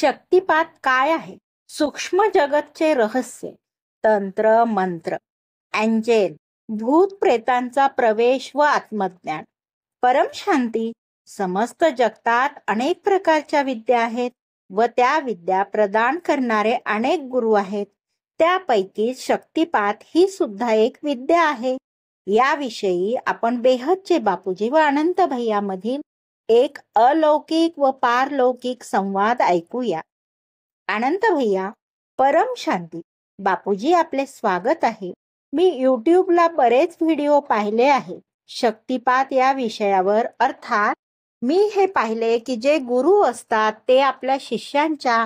शक्तिपात काय आहे सूक्ष्म जगतचे रहस्य तंत्र मंत्र अँजेल भूत प्रेतांचा प्रवेश व आत्मज्ञान शांती समस्त जगतात अनेक प्रकारच्या विद्या आहेत व त्या विद्या प्रदान करणारे अनेक गुरु आहेत त्यापैकी शक्तिपात ही सुद्धा एक विद्या आहे याविषयी आपण बेहदचे बापूजी व अनंत भैयामधील एक अलौकिक व पारलौकिक संवाद ऐकूया आनंद भैया परम शांती बापूजी आपले स्वागत आहे मी यूट्यूबला बरेच व्हिडिओ पाहिले आहे शक्तिपात या विषयावर अर्थात मी हे पाहिले की जे गुरु असतात ते आपल्या शिष्यांच्या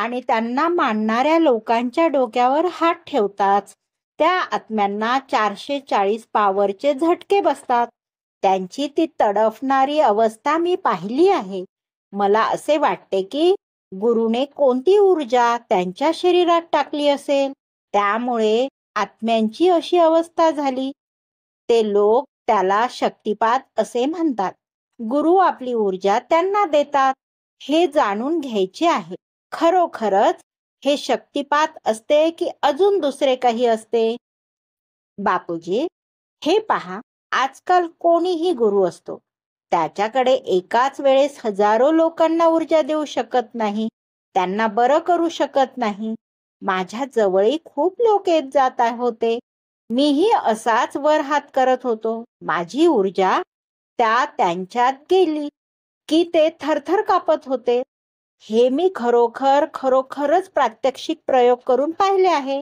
आणि त्यांना मानणाऱ्या लोकांच्या डोक्यावर हात ठेवतात त्या आत्म्यांना चारशे चाळीस पावरचे झटके बसतात त्यांची ती तडफणारी अवस्था मी पाहिली आहे मला असे वाटते की गुरुने कोणती ऊर्जा त्यांच्या शरीरात टाकली असेल त्यामुळे आत्म्यांची अशी अवस्था झाली ते लोक त्याला शक्तिपात असे म्हणतात गुरु आपली ऊर्जा त्यांना देतात हे जाणून घ्यायचे आहे खरोखरच हे शक्तिपात असते की अजून दुसरे काही असते बापूजी हे पहा आजकाल कोणीही गुरु असतो त्याच्याकडे एकाच वेळेस हजारो लोकांना ऊर्जा देऊ शकत नाही त्यांना बरं करू शकत नाही माझ्या जवळी खूप लोक येत जात होते मीही असाच वर हात करत होतो माझी ऊर्जा त्या त्यांच्यात गेली की ते थरथर कापत होते हे मी खरोखर खरोखरच प्रात्यक्षिक प्रयोग करून पाहिले आहे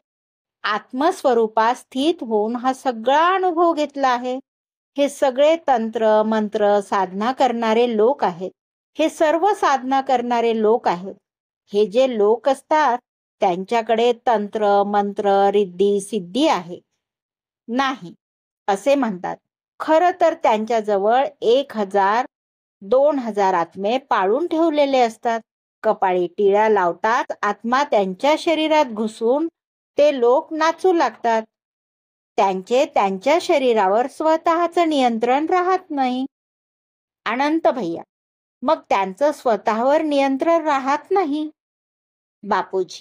आत्मस्वरूपात स्थित होऊन हा सगळा अनुभव घेतला आहे हे सगळे तंत्र मंत्र साधना करणारे लोक आहेत हे सर्व साधना करणारे लोक आहेत हे जे लोक असतात त्यांच्याकडे तंत्र मंत्र रिद्धी सिद्धी आहे नाही असे म्हणतात खर तर त्यांच्याजवळ एक हजार दोन हजार आत्मे पाळून ठेवलेले असतात कपाळी टिळ्या लावतात आत्मा त्यांच्या शरीरात घुसून ते लोक नाचू लागतात त्यांचे त्यांच्या शरीरावर स्वतःच नियंत्रण राहत नाही अनंत भैया मग त्यांचं स्वतःवर नियंत्रण राहत नाही बापूजी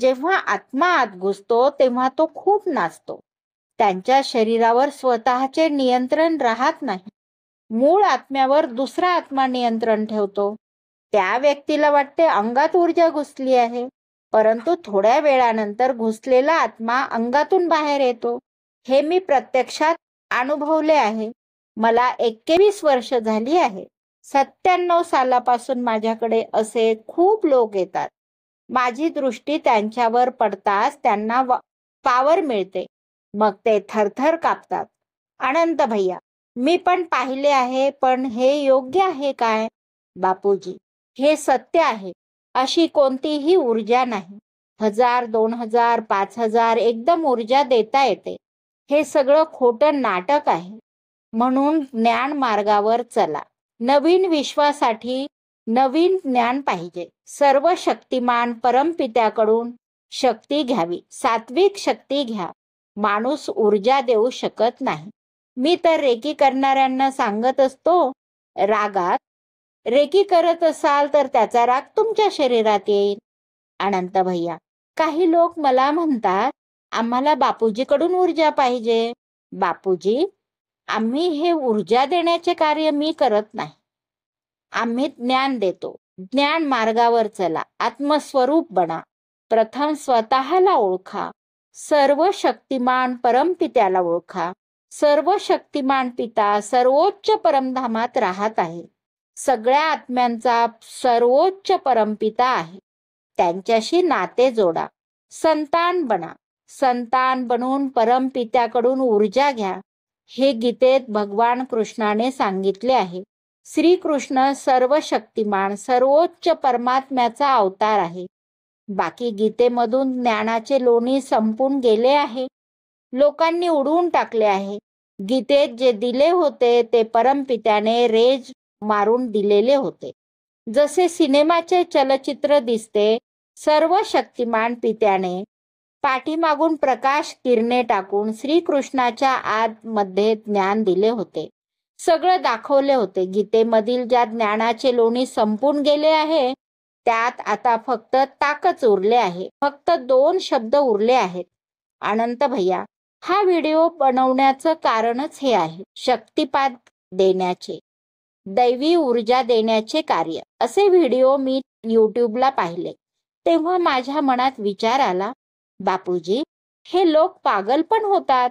जेव्हा आत्मा आत घुसतो तेव्हा तो खूप नाचतो त्यांच्या शरीरावर स्वतःचे नियंत्रण राहत नाही मूळ आत्म्यावर दुसरा आत्मा नियंत्रण ठेवतो त्या व्यक्तीला वाटते अंगात ऊर्जा घुसली आहे परंतु थोड्या वेळानंतर घुसलेला आत्मा अंगातून बाहेर येतो हे मी प्रत्यक्षात अनुभवले आहे मला एक्केवीस वर्ष झाली आहे सत्त्याण्णव सालापासून माझ्याकडे असे खूप लोक येतात माझी दृष्टी त्यांच्यावर पडताच त्यांना पावर मिळते मग ते थरथर कापतात अनंत भैया मी पण पाहिले आहे पण हे योग्य आहे काय बापूजी हे सत्य आहे अशी कोणतीही ऊर्जा नाही हजार दोन हजार पाच हजार एकदम ऊर्जा देता येते हे सगळं खोटं नाटक आहे म्हणून ज्ञान मार्गावर चला नवीन विश्वासाठी नवीन ज्ञान पाहिजे सर्व शक्तिमान परमपित्याकडून शक्ती घ्यावी सात्विक शक्ती घ्या माणूस ऊर्जा देऊ शकत नाही मी तर रेकी करणाऱ्यांना सांगत असतो रागात रेकी करत असाल तर त्याचा राग तुमच्या शरीरात येईल अनंत भैया काही लोक मला म्हणतात आम्हाला बापूजीकडून ऊर्जा पाहिजे बापूजी आम्ही हे ऊर्जा देण्याचे कार्य मी करत नाही आम्ही ज्ञान देतो ज्ञान मार्गावर चला आत्मस्वरूप बना प्रथम स्वतःला ओळखा सर्व शक्तिमान परमपित्याला ओळखा सर्व शक्तिमान पिता सर्वोच्च परमधामात राहत आहे सगळ्या आत्म्यांचा सर्वोच्च परमपिता आहे त्यांच्याशी नाते जोडा संतान बना संतान बनून परमपित्याकडून ऊर्जा घ्या हे गीतेत भगवान कृष्णाने सांगितले आहे श्रीकृष्ण सर्व शक्तिमान सर्वोच्च परमात्म्याचा अवतार आहे बाकी गीतेमधून ज्ञानाचे लोणी संपून गेले आहे लोकांनी उडवून टाकले आहे गीतेत जे दिले होते ते परमपित्याने रेज मारून दिलेले होते जसे सिनेमाचे चलचित्र दिसते सर्व शक्तिमान पित्याने पाठीमागून प्रकाश किरणे टाकून श्रीकृष्णाच्या आत मध्ये ज्ञान दिले होते सगळं दाखवले होते गीतेमधील ज्या ज्ञानाचे लोणी संपून गेले आहे त्यात आता फक्त ताकच उरले आहे फक्त दोन शब्द उरले आहेत अनंत भैया हा व्हिडिओ बनवण्याचं कारणच हे आहे शक्तिपात देण्याचे दैवी ऊर्जा देण्याचे कार्य असे व्हिडिओ मी यूट्यूबला पाहिले तेव्हा माझ्या मनात विचार आला बापूजी हे लोक पागल पण होतात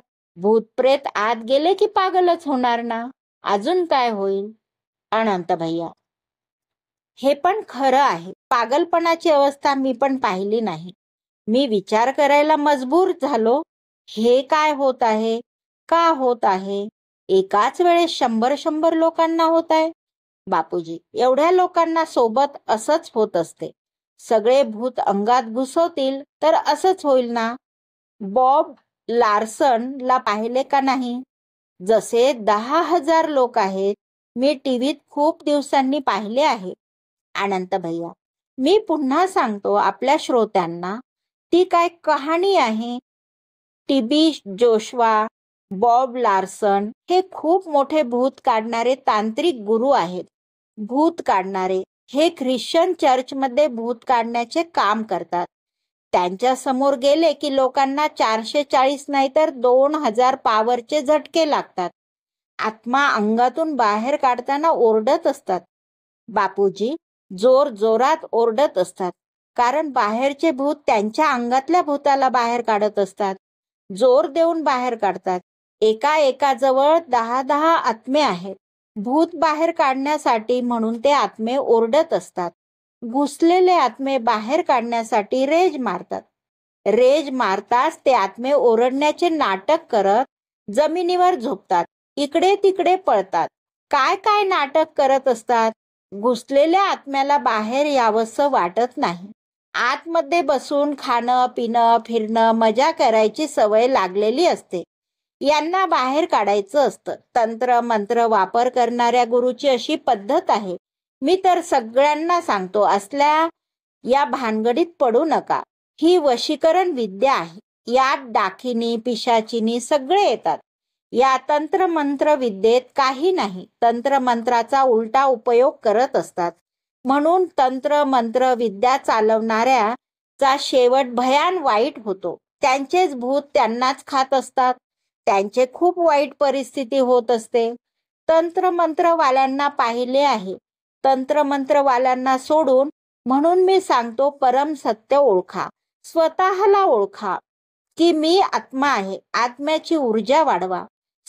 प्रेत आत गेले की पागलच होणार ना अजून काय होईल अनंत भैया हे पण खरं आहे पागलपणाची अवस्था मी पण पाहिली नाही मी विचार करायला मजबूर झालो हे काय होत आहे का होत आहे एकाच वेळेस शंभर शंभर लोकांना होत आहे बापूजी एवढ्या लोकांना सोबत असंच होत असते सगळे भूत अंगात घुसवतील तर असंच होईल ना बॉब लार्सन ला पाहिले का नाही जसे दहा हजार लोक आहेत मी टीव्हीत खूप दिवसांनी पाहिले आहे आनंद भैया मी पुन्हा सांगतो आपल्या श्रोत्यांना ती काय कहाणी आहे टीबी जोशवा बॉब लार्सन हे खूप मोठे भूत काढणारे तांत्रिक गुरु आहेत भूत काढणारे हे ख्रिश्चन चर्चमध्ये भूत काढण्याचे काम करतात त्यांच्या समोर गेले की लोकांना चारशे चाळीस नाही तर दोन हजार पावरचे झटके लागतात आत्मा अंगातून बाहेर काढताना ओरडत असतात बापूजी जोर जोरात ओरडत असतात कारण बाहेरचे भूत त्यांच्या अंगातल्या भूताला बाहेर काढत असतात जोर देऊन बाहेर काढतात एका एका जवळ दहा दहा आत्मे आहेत भूत बाहेर काढण्यासाठी म्हणून ते आत्मे ओरडत असतात घुसलेले आत्मे बाहेर काढण्यासाठी रेज मारतात रेज मारताच ते आत्मे ओरडण्याचे नाटक करत जमिनीवर झोपतात इकडे तिकडे पळतात काय काय नाटक करत असतात घुसलेल्या आत्म्याला बाहेर यावंसं वाटत नाही आतमध्ये बसून खाणं पिणं फिरणं मजा करायची सवय लागलेली असते यांना बाहेर काढायचं असतं तंत्र मंत्र वापर करणाऱ्या गुरुची अशी पद्धत आहे मी तर सगळ्यांना सांगतो असल्या या भानगडीत पडू नका ही वशीकरण विद्या आहे यात डाकिनी पिशाचिनी सगळे येतात या तंत्र मंत्र विद्येत काही नाही तंत्र मंत्राचा उलटा उपयोग करत असतात म्हणून तंत्र मंत्र विद्या चालवणाऱ्याचा शेवट भयान वाईट होतो त्यांचेच भूत त्यांनाच खात असतात त्यांचे खूप वाईट परिस्थिती होत असते तंत्र तंत्रमंत्रवाल्यांना पाहिले आहे तंत्र तंत्रमंत्रवाल्यांना सोडून म्हणून मी सांगतो परम सत्य ओळखा स्वतःला ओळखा की मी आत्मा आहे आत्म्याची ऊर्जा वाढवा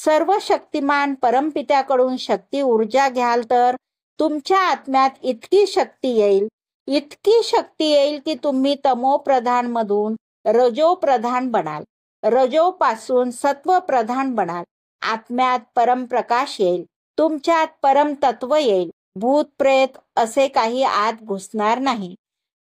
सर्व शक्तिमान परमपित्याकडून शक्ती ऊर्जा घ्याल तर तुमच्या आत्म्यात इतकी शक्ती येईल इतकी शक्ती येईल की तुम्ही तमोप्रधान मधून रजोप्रधान बनाल रजोपासून प्रधान बनाल आत्म्यात परमप्रकाश येईल तुमच्यात तत्व येईल भूत प्रेत असे काही आत घुसणार नाही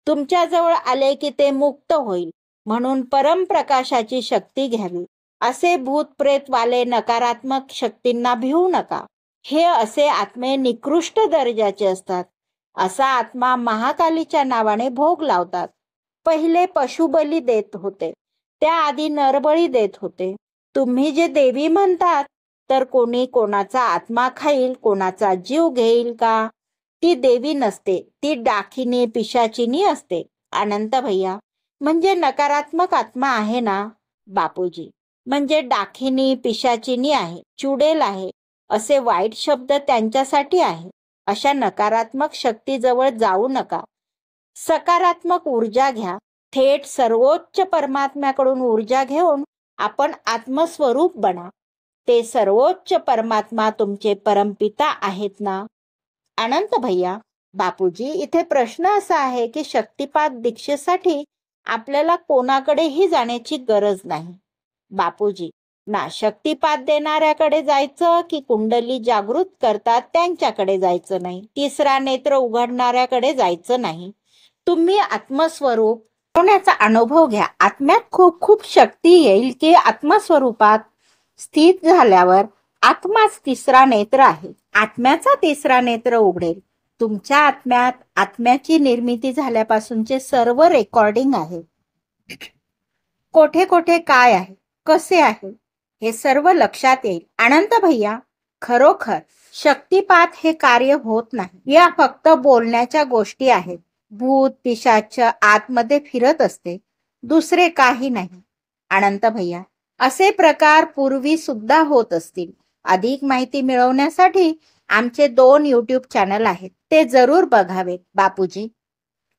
तुमच्याजवळ आले की ते मुक्त होईल म्हणून परमप्रकाशाची शक्ती घ्यावी असे भूत वाले नकारात्मक शक्तींना भिवू नका हे असे आत्मे निकृष्ट दर्जाचे असतात असा आत्मा महाकालीच्या नावाने भोग लावतात पहिले पशुबली देत होते त्या आधी नरबळी देत होते तुम्ही जे देवी म्हणतात तर कोणी कोणाचा आत्मा खाईल कोणाचा जीव घेईल का ती देवी नसते ती डाखीने पिशाचिनी असते अनंत भैया म्हणजे नकारात्मक आत्मा आहे ना बापूजी म्हणजे डाखिनी पिशाचिनी आहे चुडेल आहे असे वाईट शब्द त्यांच्यासाठी आहे अशा नकारात्मक शक्तीजवळ जाऊ नका सकारात्मक ऊर्जा घ्या थेट सर्वोच्च परमात्म्याकडून ऊर्जा घेऊन आपण आत्मस्वरूप बना ते सर्वोच्च परमात्मा तुमचे परमपिता आहेत ना अनंत भैया बापूजी इथे प्रश्न असा आहे की शक्तिपात दीक्षेसाठी आपल्याला कोणाकडेही जाण्याची गरज नाही बापूजी ना शक्तिपात देणाऱ्याकडे जायचं की कुंडली जागृत करतात त्यांच्याकडे जायचं नाही तिसरा नेत्र उघडणाऱ्याकडे जायचं नाही तुम्ही आत्मस्वरूप शिकवण्याचा अनुभव घ्या आत्म्यात खूप खूप शक्ती येईल की आत्मस्वरूपात स्थित झाल्यावर आत्माच तिसरा नेत्र आहे आत्म्याचा तिसरा नेत्र उघडेल तुमच्या आत्म्यात आत्म्याची निर्मिती झाल्यापासूनचे सर्व रेकॉर्डिंग आहे कोठे कोठे काय आहे कसे आहे हे सर्व लक्षात येईल अनंत भैया खरोखर शक्तिपात हे कार्य होत नाही या फक्त बोलण्याच्या गोष्टी आहेत भूत पिशाच आतमध्ये फिरत असते दुसरे काही नाही अनंत भैया असे प्रकार पूर्वी सुद्धा होत असतील अधिक माहिती मिळवण्यासाठी आमचे दोन युट्यूब चॅनल आहेत ते जरूर बघावेत बापूजी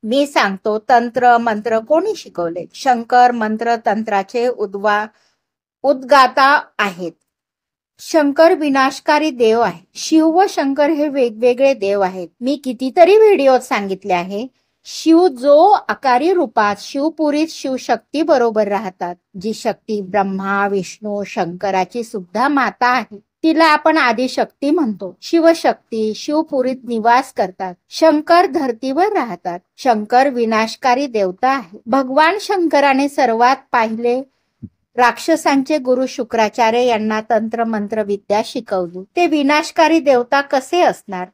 मी सांगतो तंत्र मंत्र कोणी शिकवले शंकर मंत्र तंत्राचे उद्वा उद्गाता आहेत शंकर विनाशकारी देव आहे शिव व शंकर हे वेगवेगळे देव आहेत मी कितीतरी व्हिडिओ सांगितले आहे शिव जो आकारी रूपात शिवपुरीत शिवशक्ती बरोबर राहतात जी शक्ती ब्रह्मा विष्णू शंकराची सुद्धा माता आहे तिला आपण शक्ती म्हणतो शिवशक्ती शिवपुरीत निवास करतात शंकर धरतीवर राहतात शंकर विनाशकारी देवता आहे भगवान शंकराने सर्वात पाहिले राक्षसांचे गुरु शुक्राचार्य यांना तंत्र मंत्र विद्या शिकवली ते विनाशकारी देवता कसे असणार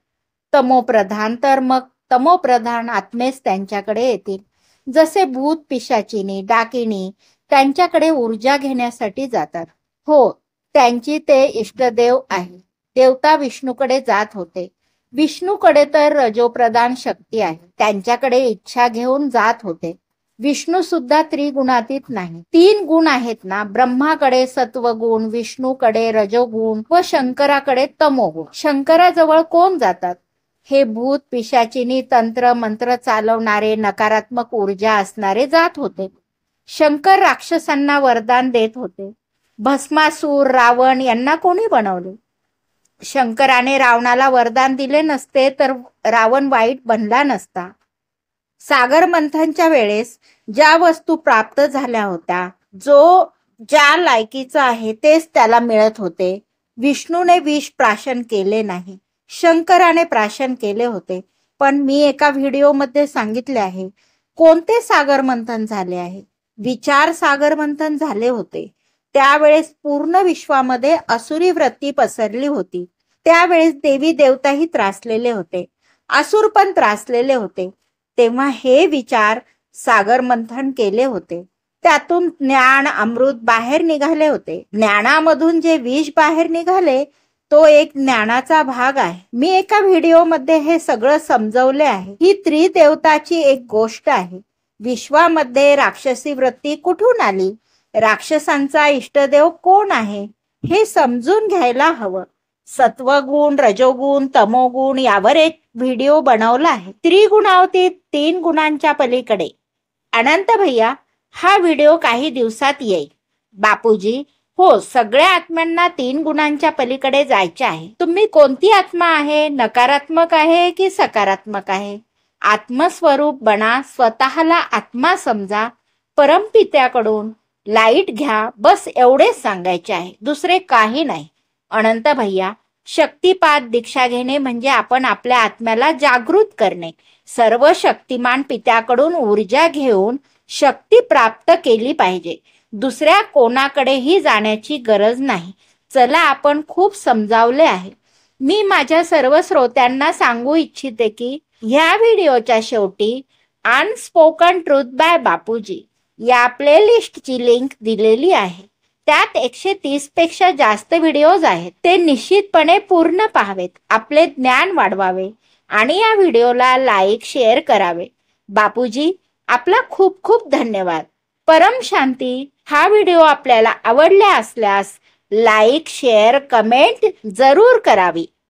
तमोप्रधान तर मग तमोप्रधान आत्मेच त्यांच्याकडे येतील जसे भूत पिशाचिनी डाकिणी त्यांच्याकडे ऊर्जा घेण्यासाठी जातात हो त्यांची ते इष्टदेव आहे देवता विष्णूकडे जात होते विष्णूकडे तर रजोप्रधान शक्ती आहे त्यांच्याकडे इच्छा घेऊन जात होते विष्णू सुद्धा त्रिगुणातीत नाही तीन गुण आहेत ना ब्रह्माकडे सत्वगुण विष्णूकडे रजोगुण व शंकराकडे तमोगुण शंकराजवळ कोण जातात हे भूत पिशाचिनी तंत्र मंत्र चालवणारे नकारात्मक ऊर्जा असणारे जात होते शंकर राक्षसांना वरदान देत होते भस्मासूर रावण यांना कोणी बनवले शंकराने रावणाला वरदान दिले नसते तर रावण वाईट बनला नसता सागर मंथनच्या वेळेस ज्या वस्तू प्राप्त झाल्या होत्या जो ज्या लायकीचा आहे तेच त्याला मिळत होते विष्णूने विष प्राशन केले नाही शंकराने प्राशन केले होते पण मी एका व्हिडिओमध्ये सांगितले आहे कोणते सागर मंथन झाले आहे विचार सागर मंथन झाले होते त्यावेळेस पूर्ण विश्वामध्ये असुरी वृत्ती पसरली होती त्यावेळेस देवी देवताही त्रासलेले होते असुर पण त्रासलेले होते तेव्हा हे विचार सागर मंथन केले होते त्यातून ज्ञान अमृत बाहेर निघाले होते ज्ञानामधून जे विष बाहेर निघाले तो एक ज्ञानाचा भाग आहे मी एका व्हिडिओमध्ये हे सगळं समजवले आहे ही त्रिदेवताची एक गोष्ट आहे विश्वामध्ये राक्षसी वृत्ती कुठून आली राक्षसांचा इष्टदेव कोण आहे हे समजून घ्यायला हवं सत्वगुण रजोगुण तमोगुण यावर एक व्हिडिओ बनवला आहे त्रिगुणावती तीन गुणांच्या पलीकडे अनंत भैया हा व्हिडिओ काही दिवसात येईल बापूजी हो सगळ्या आत्म्यांना तीन गुणांच्या पलीकडे जायचे आहे तुम्ही कोणती आत्मा आहे नकारात्मक आहे की सकारात्मक आहे आत्मस्वरूप बना स्वतःला आत्मा समजा परमपित्याकडून लाईट घ्या बस एवढेच सांगायचे आहे दुसरे काही नाही अनंत भैया शक्तीपात दीक्षा घेणे म्हणजे आपण आपल्या आत्म्याला जागृत करणे सर्व शक्तिमान पित्याकडून ऊर्जा घेऊन शक्ती प्राप्त केली पाहिजे दुसऱ्या कोणाकडेही जाण्याची गरज नाही चला आपण खूप समजावले आहे मी माझ्या सर्व श्रोत्यांना सांगू इच्छिते की ह्या व्हिडिओच्या शेवटी अनस्पोकन ट्रूथ बाय बापूजी या लिस्टची लिंक दिलेली आहे त्यात एकशे तीस पेक्षा जास्त व्हिडिओज आहेत ते निश्चितपणे पूर्ण पाहावेत आपले ज्ञान वाढवावे आणि या व्हिडिओला लाईक शेअर करावे बापूजी आपला खूप खूप धन्यवाद परम शांती हा व्हिडिओ आपल्याला आवडला असल्यास लाईक शेअर कमेंट जरूर करावी